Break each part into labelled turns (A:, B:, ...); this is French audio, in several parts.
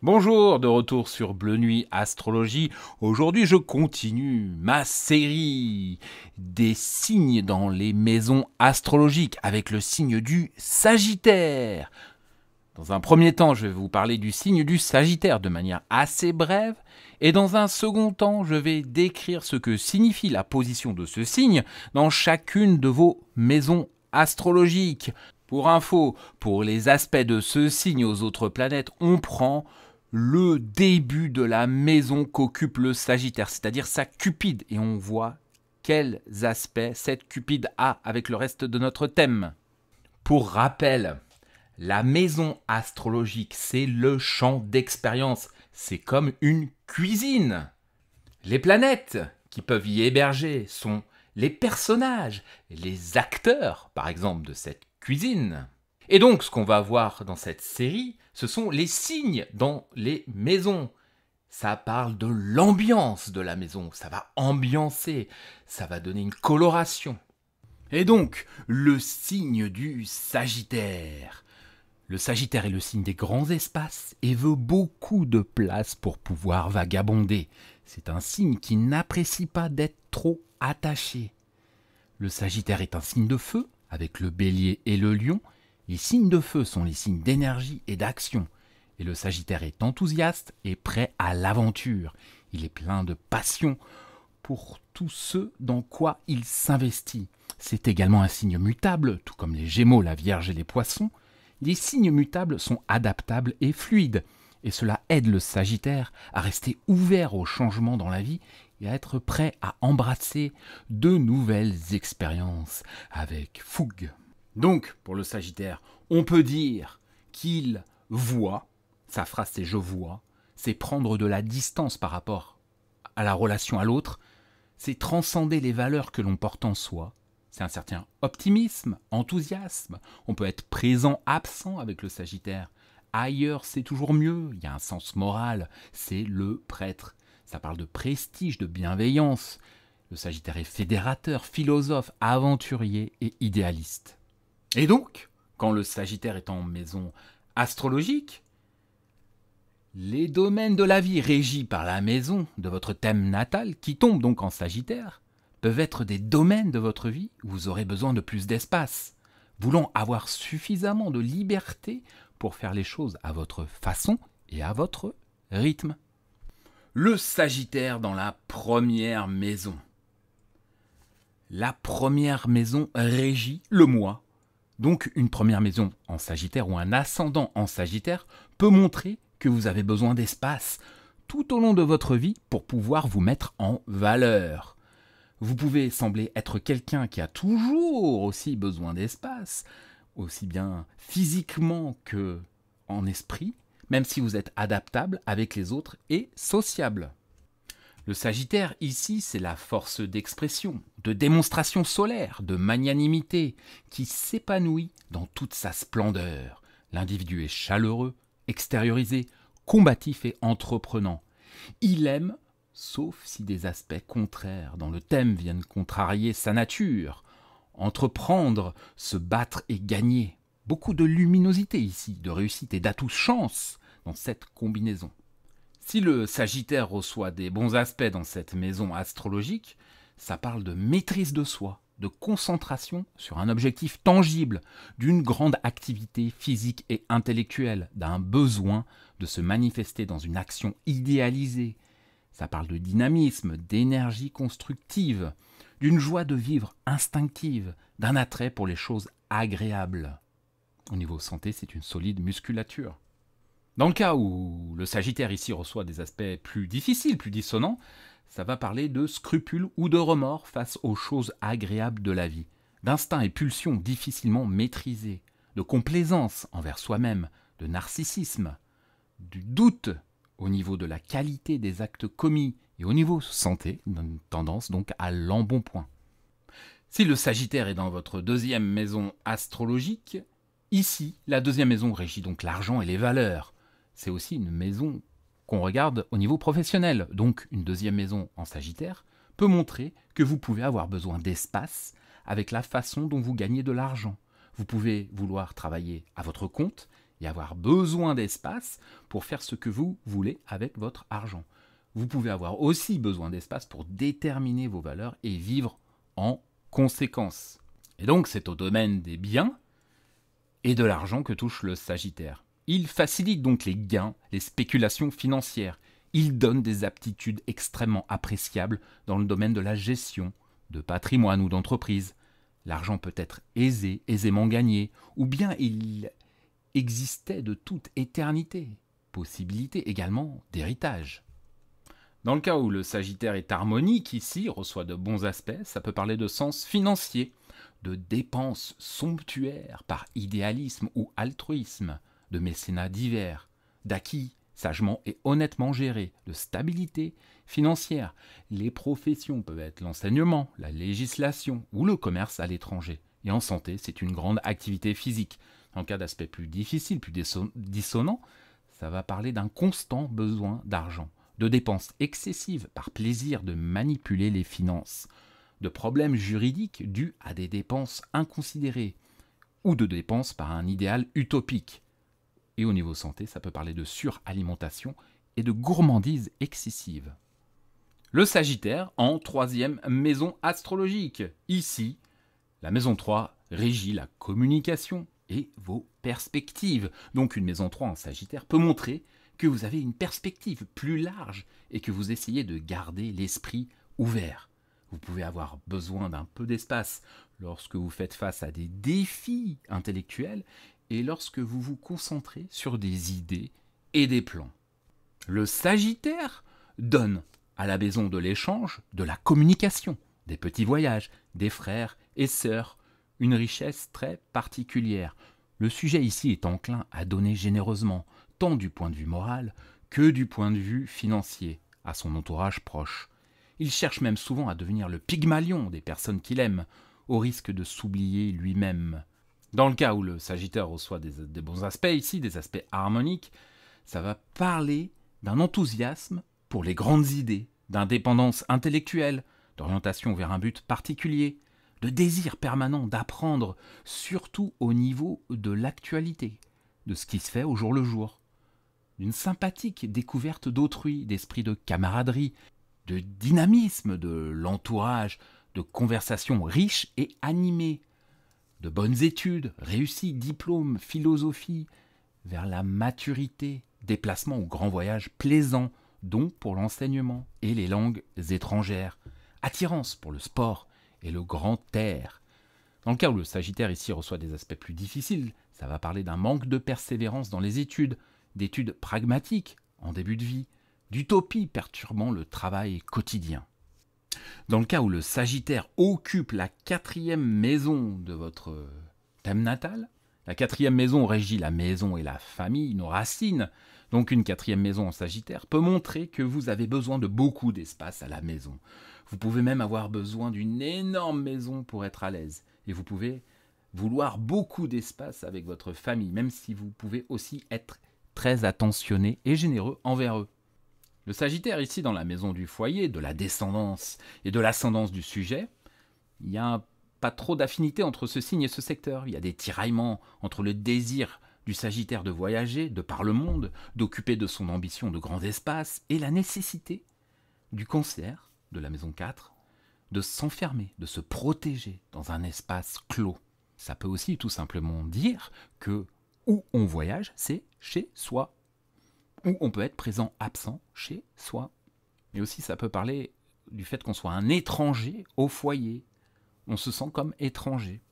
A: Bonjour, de retour sur Bleu Nuit Astrologie. Aujourd'hui, je continue ma série des signes dans les maisons astrologiques avec le signe du Sagittaire. Dans un premier temps, je vais vous parler du signe du Sagittaire de manière assez brève, et dans un second temps, je vais décrire ce que signifie la position de ce signe dans chacune de vos maisons astrologiques. Pour info, pour les aspects de ce signe aux autres planètes, on prend le début de la maison qu'occupe le Sagittaire, c'est-à-dire sa Cupide. Et on voit quels aspects cette Cupide a avec le reste de notre thème. Pour rappel, la maison astrologique, c'est le champ d'expérience, c'est comme une cuisine. Les planètes qui peuvent y héberger sont les personnages, les acteurs, par exemple, de cette cuisine. Et donc, ce qu'on va voir dans cette série, ce sont les signes dans les maisons. Ça parle de l'ambiance de la maison, ça va ambiancer, ça va donner une coloration. Et donc, le signe du Sagittaire. Le Sagittaire est le signe des grands espaces et veut beaucoup de place pour pouvoir vagabonder. C'est un signe qui n'apprécie pas d'être trop attaché. Le Sagittaire est un signe de feu, avec le bélier et le lion, les signes de feu sont les signes d'énergie et d'action, et le Sagittaire est enthousiaste et prêt à l'aventure. Il est plein de passion pour tout ce dans quoi il s'investit. C'est également un signe mutable, tout comme les Gémeaux, la Vierge et les Poissons. Les signes mutables sont adaptables et fluides, et cela aide le Sagittaire à rester ouvert aux changements dans la vie et à être prêt à embrasser de nouvelles expériences avec fougue. Donc, pour le Sagittaire, on peut dire qu'il voit, sa phrase c'est je vois, c'est prendre de la distance par rapport à la relation à l'autre, c'est transcender les valeurs que l'on porte en soi, c'est un certain optimisme, enthousiasme, on peut être présent, absent avec le Sagittaire, ailleurs c'est toujours mieux, il y a un sens moral, c'est le prêtre, ça parle de prestige, de bienveillance, le Sagittaire est fédérateur, philosophe, aventurier et idéaliste. Et donc, quand le Sagittaire est en maison astrologique, les domaines de la vie régis par la maison de votre thème natal, qui tombe donc en Sagittaire, peuvent être des domaines de votre vie où vous aurez besoin de plus d'espace, voulant avoir suffisamment de liberté pour faire les choses à votre façon et à votre rythme. Le Sagittaire dans la première maison. La première maison régit le mois donc une première maison en Sagittaire ou un ascendant en Sagittaire peut montrer que vous avez besoin d'espace tout au long de votre vie pour pouvoir vous mettre en valeur. Vous pouvez sembler être quelqu'un qui a toujours aussi besoin d'espace, aussi bien physiquement que en esprit, même si vous êtes adaptable avec les autres et sociable. Le Sagittaire, ici, c'est la force d'expression, de démonstration solaire, de magnanimité, qui s'épanouit dans toute sa splendeur. L'individu est chaleureux, extériorisé, combatif et entreprenant. Il aime, sauf si des aspects contraires dans le thème viennent contrarier sa nature. Entreprendre, se battre et gagner. Beaucoup de luminosité ici, de réussite et d'atout chance dans cette combinaison. Si le Sagittaire reçoit des bons aspects dans cette maison astrologique, ça parle de maîtrise de soi, de concentration sur un objectif tangible, d'une grande activité physique et intellectuelle, d'un besoin de se manifester dans une action idéalisée. Ça parle de dynamisme, d'énergie constructive, d'une joie de vivre instinctive, d'un attrait pour les choses agréables. Au niveau santé, c'est une solide musculature. Dans le cas où le Sagittaire ici reçoit des aspects plus difficiles, plus dissonants, ça va parler de scrupules ou de remords face aux choses agréables de la vie, d'instincts et pulsions difficilement maîtrisés, de complaisance envers soi-même, de narcissisme, du doute au niveau de la qualité des actes commis et au niveau santé, une tendance donc à l'embonpoint. Si le Sagittaire est dans votre deuxième maison astrologique, ici, la deuxième maison régit donc l'argent et les valeurs c'est aussi une maison qu'on regarde au niveau professionnel. Donc une deuxième maison en Sagittaire peut montrer que vous pouvez avoir besoin d'espace avec la façon dont vous gagnez de l'argent. Vous pouvez vouloir travailler à votre compte et avoir besoin d'espace pour faire ce que vous voulez avec votre argent. Vous pouvez avoir aussi besoin d'espace pour déterminer vos valeurs et vivre en conséquence. Et donc c'est au domaine des biens et de l'argent que touche le Sagittaire. Il facilite donc les gains, les spéculations financières. Il donne des aptitudes extrêmement appréciables dans le domaine de la gestion, de patrimoine ou d'entreprise. L'argent peut être aisé, aisément gagné, ou bien il existait de toute éternité. Possibilité également d'héritage. Dans le cas où le Sagittaire est harmonique, ici reçoit de bons aspects, ça peut parler de sens financier, de dépenses somptuaires par idéalisme ou altruisme, de mécénat divers, d'acquis sagement et honnêtement gérés, de stabilité financière. Les professions peuvent être l'enseignement, la législation ou le commerce à l'étranger. Et en santé, c'est une grande activité physique. En cas d'aspect plus difficile, plus dissonant, ça va parler d'un constant besoin d'argent, de dépenses excessives par plaisir de manipuler les finances, de problèmes juridiques dus à des dépenses inconsidérées, ou de dépenses par un idéal utopique. Et au niveau santé, ça peut parler de suralimentation et de gourmandise excessive. Le Sagittaire en troisième maison astrologique. Ici, la maison 3 régit la communication et vos perspectives. Donc une maison 3 en Sagittaire peut montrer que vous avez une perspective plus large et que vous essayez de garder l'esprit ouvert. Vous pouvez avoir besoin d'un peu d'espace lorsque vous faites face à des défis intellectuels et lorsque vous vous concentrez sur des idées et des plans. Le Sagittaire donne à la maison de l'échange, de la communication, des petits voyages, des frères et sœurs, une richesse très particulière. Le sujet ici est enclin à donner généreusement, tant du point de vue moral que du point de vue financier, à son entourage proche. Il cherche même souvent à devenir le pygmalion des personnes qu'il aime, au risque de s'oublier lui-même. Dans le cas où le Sagittaire reçoit des, bons aspects ici, des aspects harmoniques, ça va parler d'un enthousiasme pour les grandes idées, d'indépendance intellectuelle, d'orientation vers un but particulier, de désir permanent d'apprendre, surtout au niveau de l'actualité, de ce qui se fait au jour le jour, d'une sympathique découverte d'autrui, d'esprit de camaraderie, de dynamisme de l'entourage, de conversations riches et animées, de bonnes études, réussies, diplômes, philosophie, vers la maturité, déplacement ou grand voyage plaisant, dons pour l'enseignement et les langues étrangères, attirance pour le sport et le grand air. Dans le cas où le Sagittaire ici reçoit des aspects plus difficiles, ça va parler d'un manque de persévérance dans les études, d'études pragmatiques en début de vie, d'utopie perturbant le travail quotidien. Dans le cas où le Sagittaire occupe la quatrième maison de votre thème natal, la quatrième maison régit la maison et la famille, nos racines, donc une quatrième maison en Sagittaire peut montrer que vous avez besoin de beaucoup d'espace à la maison. Vous pouvez même avoir besoin d'une énorme maison pour être à l'aise, et vous pouvez vouloir beaucoup d'espace avec votre famille, même si vous pouvez aussi être très attentionné et généreux envers eux. Le Sagittaire, ici, dans la maison du foyer, de la descendance et de l'ascendance du sujet, il n'y a pas trop d'affinité entre ce signe et ce secteur. Il y a des tiraillements entre le désir du Sagittaire de voyager, de par le monde, d'occuper de son ambition de grands espaces, et la nécessité du concert, de la maison 4, de s'enfermer, de se protéger dans un espace clos. Ça peut aussi tout simplement dire que où on voyage, c'est chez soi ou on peut être présent absent chez soi. Mais aussi, ça peut parler du fait qu'on soit un étranger au foyer. On se sent comme étranger.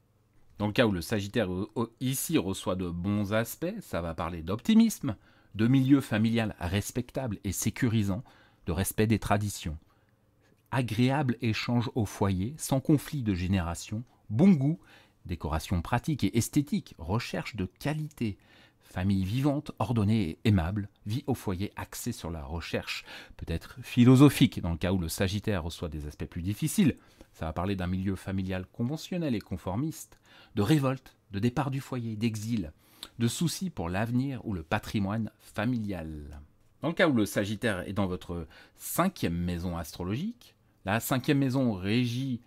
A: Dans le cas où le Sagittaire euh, euh, ici reçoit de bons aspects, ça va parler d'optimisme, de milieu familial respectable et sécurisant, de respect des traditions. Agréable échange au foyer, sans conflit de génération, bon goût, décoration pratique et esthétique, recherche de qualité, famille vivante, ordonnée et aimable, vie au foyer axée sur la recherche, peut-être philosophique, dans le cas où le Sagittaire reçoit des aspects plus difficiles. Ça va parler d'un milieu familial conventionnel et conformiste, de révolte, de départ du foyer, d'exil, de soucis pour l'avenir ou le patrimoine familial. Dans le cas où le Sagittaire est dans votre cinquième maison astrologique, la cinquième maison régit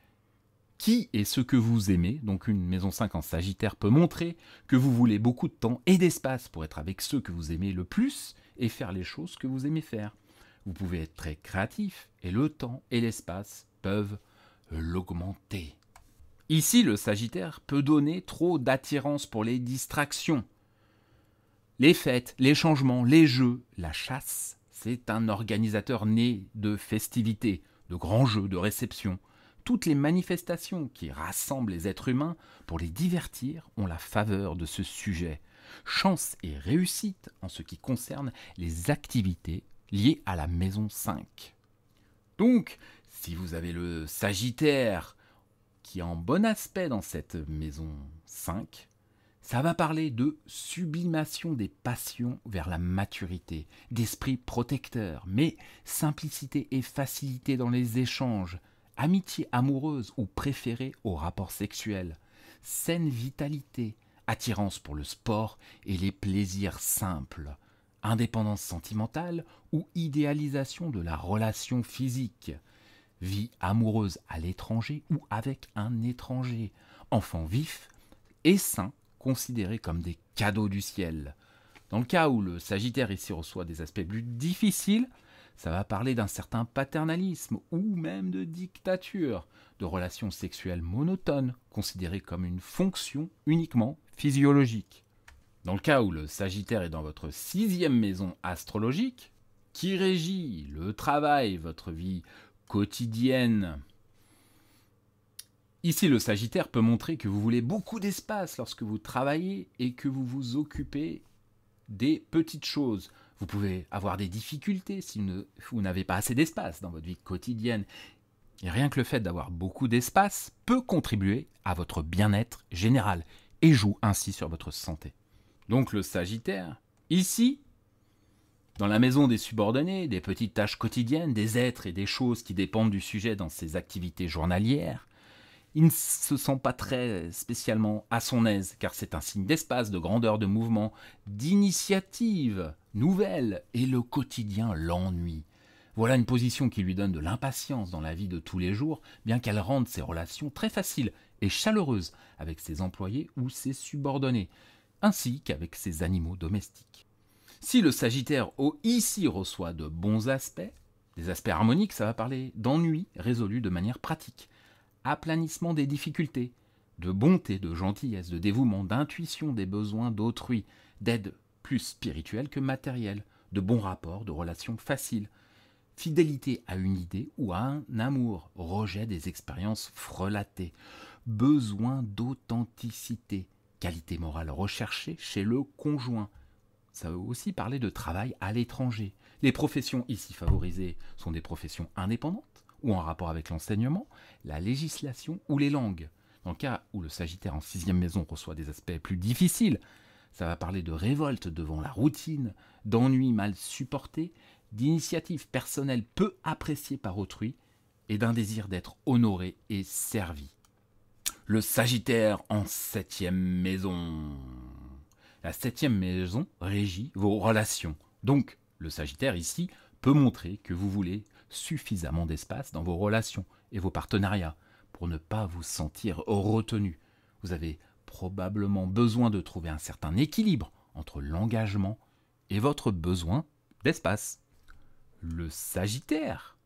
A: qui est ce que vous aimez, donc une maison 5 en Sagittaire peut montrer que vous voulez beaucoup de temps et d'espace pour être avec ceux que vous aimez le plus et faire les choses que vous aimez faire. Vous pouvez être très créatif et le temps et l'espace peuvent l'augmenter. Ici, le Sagittaire peut donner trop d'attirance pour les distractions. Les fêtes, les changements, les jeux, la chasse, c'est un organisateur né de festivités, de grands jeux, de réceptions toutes les manifestations qui rassemblent les êtres humains pour les divertir ont la faveur de ce sujet. Chance et réussite en ce qui concerne les activités liées à la maison 5. Donc, si vous avez le Sagittaire qui est en bon aspect dans cette maison 5, ça va parler de sublimation des passions vers la maturité, d'esprit protecteur, mais simplicité et facilité dans les échanges, amitié amoureuse ou préférée au rapport sexuel, saine vitalité, attirance pour le sport et les plaisirs simples, indépendance sentimentale ou idéalisation de la relation physique, vie amoureuse à l'étranger ou avec un étranger, enfant vif et sain considérés comme des cadeaux du ciel. Dans le cas où le Sagittaire ici reçoit des aspects plus difficiles, ça va parler d'un certain paternalisme ou même de dictature, de relations sexuelles monotones, considérées comme une fonction uniquement physiologique. Dans le cas où le Sagittaire est dans votre sixième maison astrologique, qui régit le travail, votre vie quotidienne, Ici, le Sagittaire peut montrer que vous voulez beaucoup d'espace lorsque vous travaillez et que vous vous occupez des petites choses, vous pouvez avoir des difficultés si vous n'avez pas assez d'espace dans votre vie quotidienne. Et rien que le fait d'avoir beaucoup d'espace peut contribuer à votre bien-être général et joue ainsi sur votre santé. Donc le Sagittaire, ici, dans la maison des subordonnés, des petites tâches quotidiennes, des êtres et des choses qui dépendent du sujet dans ses activités journalières, il ne se sent pas très euh, spécialement à son aise, car c'est un signe d'espace, de grandeur, de mouvement, d'initiative nouvelle, et le quotidien l'ennuie. Voilà une position qui lui donne de l'impatience dans la vie de tous les jours, bien qu'elle rende ses relations très faciles et chaleureuses avec ses employés ou ses subordonnés, ainsi qu'avec ses animaux domestiques. Si le Sagittaire O ici reçoit de bons aspects, des aspects harmoniques, ça va parler d'ennui résolu de manière pratique aplanissement des difficultés, de bonté, de gentillesse, de dévouement, d'intuition des besoins d'autrui, d'aide plus spirituelle que matérielle, de bons rapports, de relations faciles, fidélité à une idée ou à un amour, rejet des expériences frelatées, besoin d'authenticité, qualité morale recherchée chez le conjoint. Ça veut aussi parler de travail à l'étranger. Les professions ici favorisées sont des professions indépendantes, ou en rapport avec l'enseignement, la législation ou les langues. Dans le cas où le Sagittaire en sixième maison reçoit des aspects plus difficiles, ça va parler de révolte devant la routine, d'ennui mal supporté, d'initiatives personnelles peu appréciées par autrui et d'un désir d'être honoré et servi. Le Sagittaire en septième maison. La septième maison régit vos relations. Donc, le Sagittaire ici peut montrer que vous voulez suffisamment d'espace dans vos relations et vos partenariats pour ne pas vous sentir retenu. Vous avez probablement besoin de trouver un certain équilibre entre l'engagement et votre besoin d'espace. Le Sagittaire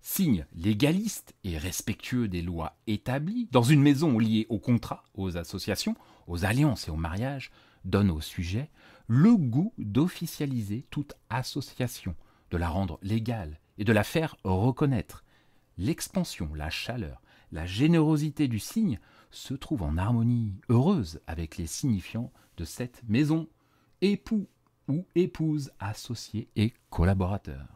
A: signe légaliste et respectueux des lois établies, dans une maison liée aux contrats, aux associations, aux alliances et aux mariages, donne au sujet le goût d'officialiser toute association, de la rendre légale et de la faire reconnaître. L'expansion, la chaleur, la générosité du signe se trouvent en harmonie heureuse avec les signifiants de cette maison, époux ou épouse, associé et collaborateur.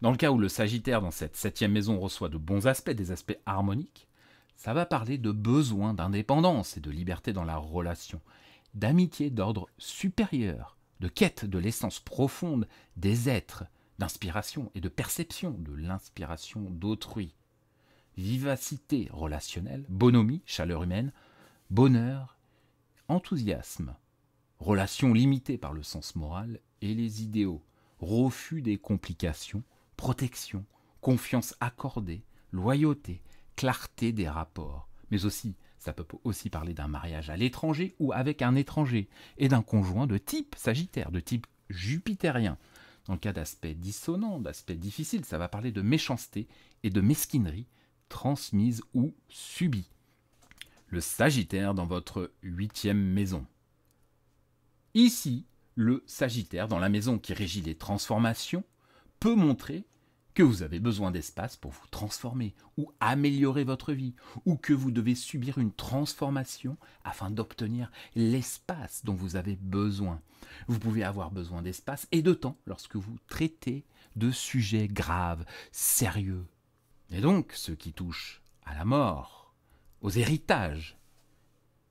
A: Dans le cas où le Sagittaire dans cette septième maison reçoit de bons aspects, des aspects harmoniques, ça va parler de besoin d'indépendance et de liberté dans la relation, d'amitié d'ordre supérieur, de quête de l'essence profonde des êtres, d'inspiration et de perception de l'inspiration d'autrui. Vivacité relationnelle, bonhomie, chaleur humaine, bonheur, enthousiasme, relations limitées par le sens moral et les idéaux, refus des complications, protection, confiance accordée, loyauté, clarté des rapports, mais aussi ça peut aussi parler d'un mariage à l'étranger ou avec un étranger, et d'un conjoint de type Sagittaire, de type jupitérien, en cas d'aspect dissonant, d'aspect difficile, ça va parler de méchanceté et de mesquinerie transmise ou subie. Le Sagittaire dans votre huitième maison. Ici, le Sagittaire dans la maison qui régit les transformations peut montrer que vous avez besoin d'espace pour vous transformer ou améliorer votre vie, ou que vous devez subir une transformation afin d'obtenir l'espace dont vous avez besoin. Vous pouvez avoir besoin d'espace et de temps lorsque vous traitez de sujets graves, sérieux. Et donc, ce qui touche à la mort, aux héritages,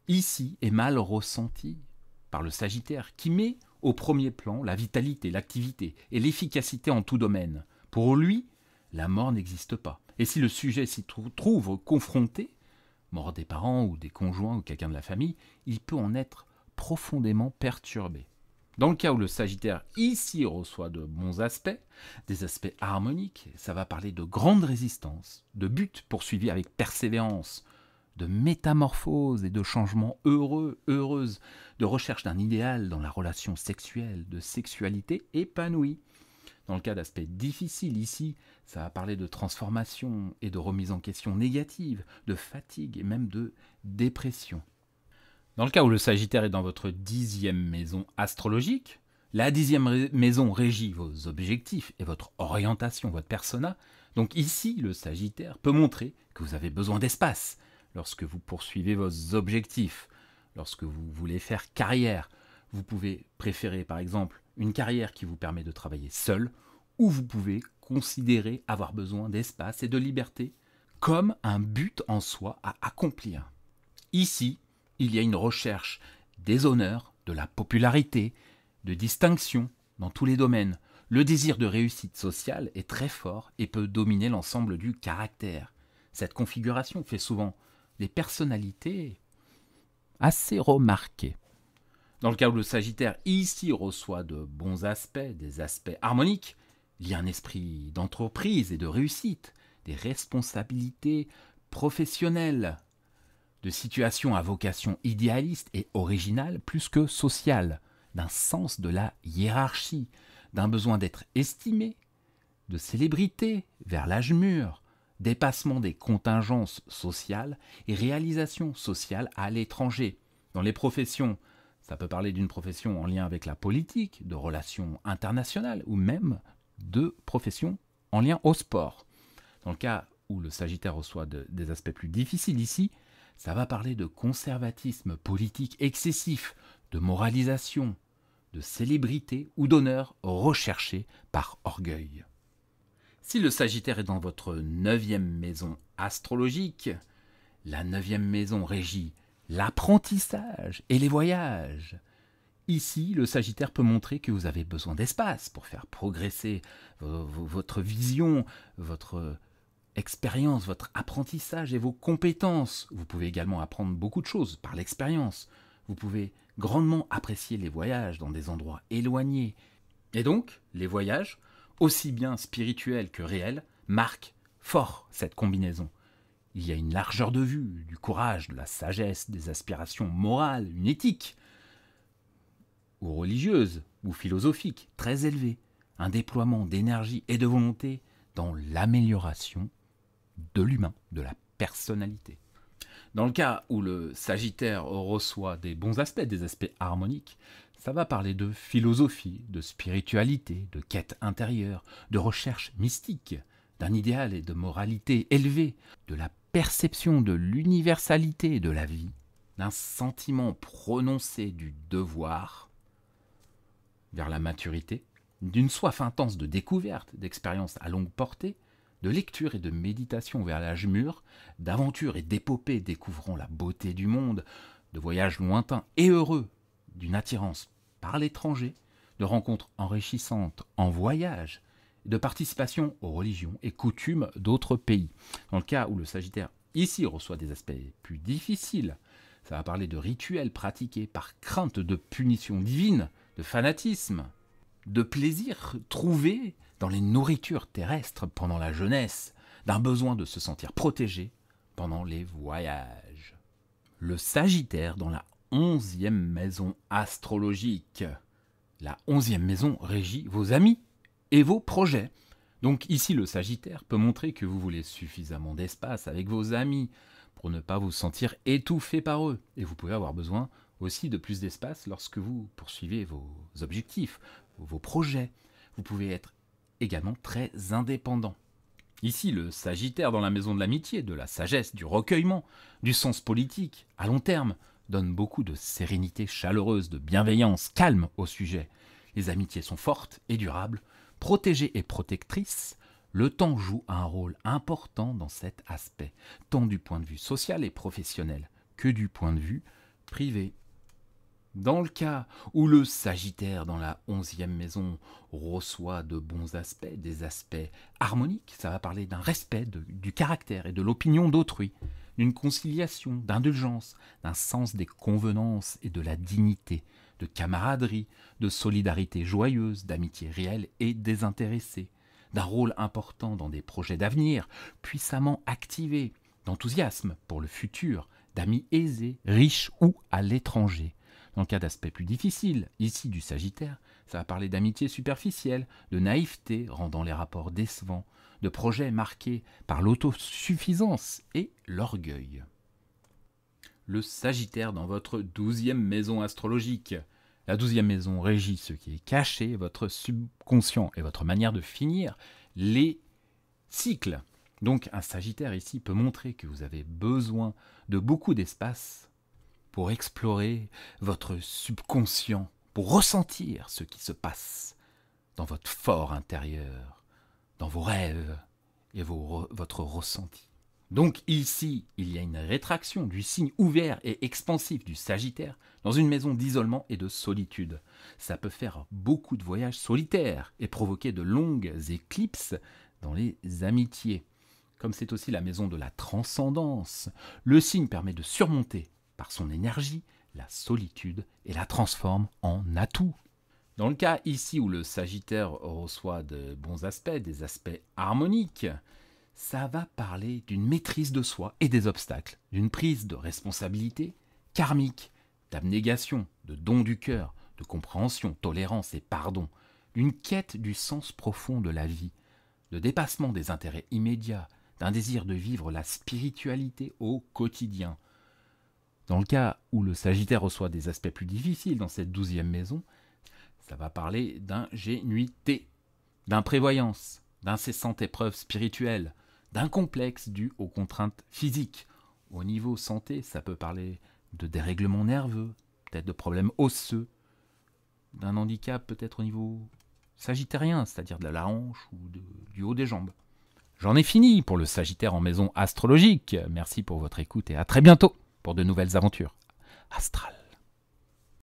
A: ici est mal ressenti par le Sagittaire qui met au premier plan la vitalité, l'activité et l'efficacité en tout domaine. Pour lui, la mort n'existe pas. Et si le sujet s'y trouve confronté, mort des parents ou des conjoints ou quelqu'un de la famille, il peut en être profondément perturbé. Dans le cas où le Sagittaire ici reçoit de bons aspects, des aspects harmoniques, ça va parler de grande résistance, de but poursuivi avec persévérance, de métamorphose et de changements heureux, heureuses, de recherche d'un idéal dans la relation sexuelle, de sexualité épanouie. Dans le cas d'aspects difficiles ici, ça va parler de transformation et de remise en question négative, de fatigue et même de dépression. Dans le cas où le Sagittaire est dans votre dixième maison astrologique, la dixième maison régit vos objectifs et votre orientation, votre persona. Donc ici, le Sagittaire peut montrer que vous avez besoin d'espace lorsque vous poursuivez vos objectifs, lorsque vous voulez faire carrière, vous pouvez préférer par exemple une carrière qui vous permet de travailler seul, ou vous pouvez considérer avoir besoin d'espace et de liberté comme un but en soi à accomplir. Ici, il y a une recherche des honneurs, de la popularité, de distinction dans tous les domaines. Le désir de réussite sociale est très fort et peut dominer l'ensemble du caractère. Cette configuration fait souvent des personnalités assez remarquées. Dans le cas où le Sagittaire ici reçoit de bons aspects, des aspects harmoniques, il y a un esprit d'entreprise et de réussite, des responsabilités professionnelles, de situations à vocation idéaliste et originale plus que sociale, d'un sens de la hiérarchie, d'un besoin d'être estimé, de célébrité vers l'âge mûr, dépassement des contingences sociales et réalisation sociale à l'étranger. Dans les professions ça peut parler d'une profession en lien avec la politique, de relations internationales ou même de professions en lien au sport. Dans le cas où le Sagittaire reçoit des aspects plus difficiles ici, ça va parler de conservatisme politique excessif, de moralisation, de célébrité ou d'honneur recherché par orgueil. Si le Sagittaire est dans votre neuvième maison astrologique, la neuvième maison régit l'apprentissage et les voyages. Ici, le Sagittaire peut montrer que vous avez besoin d'espace pour faire progresser votre vision, votre expérience, votre apprentissage et vos compétences. Vous pouvez également apprendre beaucoup de choses par l'expérience. Vous pouvez grandement apprécier les voyages dans des endroits éloignés. Et donc, les voyages, aussi bien spirituels que réels, marquent fort cette combinaison. Il y a une largeur de vue, du courage, de la sagesse, des aspirations morales, une éthique, ou religieuse, ou philosophique, très élevée, un déploiement d'énergie et de volonté dans l'amélioration de l'humain, de la personnalité. Dans le cas où le Sagittaire reçoit des bons aspects, des aspects harmoniques, ça va parler de philosophie, de spiritualité, de quête intérieure, de recherche mystique, d'un idéal et de moralité élevée, de la perception de l'universalité de la vie, d'un sentiment prononcé du devoir vers la maturité, d'une soif intense de découverte, d'expérience à longue portée, de lecture et de méditation vers l'âge mûr, d'aventures et d'épopées découvrant la beauté du monde, de voyages lointains et heureux, d'une attirance par l'étranger, de rencontres enrichissantes en voyage, de participation aux religions et coutumes d'autres pays. Dans le cas où le Sagittaire ici reçoit des aspects plus difficiles, ça va parler de rituels pratiqués par crainte de punition divine, de fanatisme, de plaisir trouvé dans les nourritures terrestres pendant la jeunesse, d'un besoin de se sentir protégé pendant les voyages. Le Sagittaire dans la onzième maison astrologique. La onzième maison régit vos amis, et vos projets. Donc ici, le Sagittaire peut montrer que vous voulez suffisamment d'espace avec vos amis pour ne pas vous sentir étouffé par eux. Et vous pouvez avoir besoin aussi de plus d'espace lorsque vous poursuivez vos objectifs, vos projets. Vous pouvez être également très indépendant. Ici, le Sagittaire dans la maison de l'amitié, de la sagesse, du recueillement, du sens politique, à long terme, donne beaucoup de sérénité chaleureuse, de bienveillance, calme au sujet. Les amitiés sont fortes et durables, Protégée et protectrice, le temps joue un rôle important dans cet aspect, tant du point de vue social et professionnel que du point de vue privé. Dans le cas où le Sagittaire dans la onzième maison reçoit de bons aspects, des aspects harmoniques, ça va parler d'un respect du caractère et de l'opinion d'autrui, d'une conciliation, d'indulgence, d'un sens des convenances et de la dignité, de camaraderie, de solidarité joyeuse, d'amitié réelle et désintéressée, d'un rôle important dans des projets d'avenir, puissamment activés, d'enthousiasme pour le futur, d'amis aisés, riches ou à l'étranger. Dans le cas d'aspects plus difficiles, ici du Sagittaire, ça va parler d'amitié superficielle, de naïveté rendant les rapports décevants, de projets marqués par l'autosuffisance et l'orgueil le Sagittaire dans votre douzième maison astrologique. La douzième maison régit ce qui est caché, votre subconscient et votre manière de finir les cycles. Donc un Sagittaire ici peut montrer que vous avez besoin de beaucoup d'espace pour explorer votre subconscient, pour ressentir ce qui se passe dans votre fort intérieur, dans vos rêves et votre ressenti. Donc ici, il y a une rétraction du signe ouvert et expansif du Sagittaire dans une maison d'isolement et de solitude. Ça peut faire beaucoup de voyages solitaires et provoquer de longues éclipses dans les amitiés. Comme c'est aussi la maison de la transcendance, le signe permet de surmonter par son énergie la solitude et la transforme en atout. Dans le cas ici où le Sagittaire reçoit de bons aspects, des aspects harmoniques, ça va parler d'une maîtrise de soi et des obstacles, d'une prise de responsabilité karmique, d'abnégation, de don du cœur, de compréhension, tolérance et pardon, d'une quête du sens profond de la vie, de dépassement des intérêts immédiats, d'un désir de vivre la spiritualité au quotidien. Dans le cas où le Sagittaire reçoit des aspects plus difficiles dans cette douzième maison, ça va parler d'ingénuité, d'imprévoyance, d'incessante épreuve spirituelle, d'un complexe dû aux contraintes physiques. Au niveau santé, ça peut parler de dérèglements nerveux, peut-être de problèmes osseux, d'un handicap peut-être au niveau sagittaire, c'est-à-dire de la hanche ou du haut des jambes. J'en ai fini pour le Sagittaire en maison astrologique. Merci pour votre écoute et à très bientôt pour de nouvelles aventures astrales.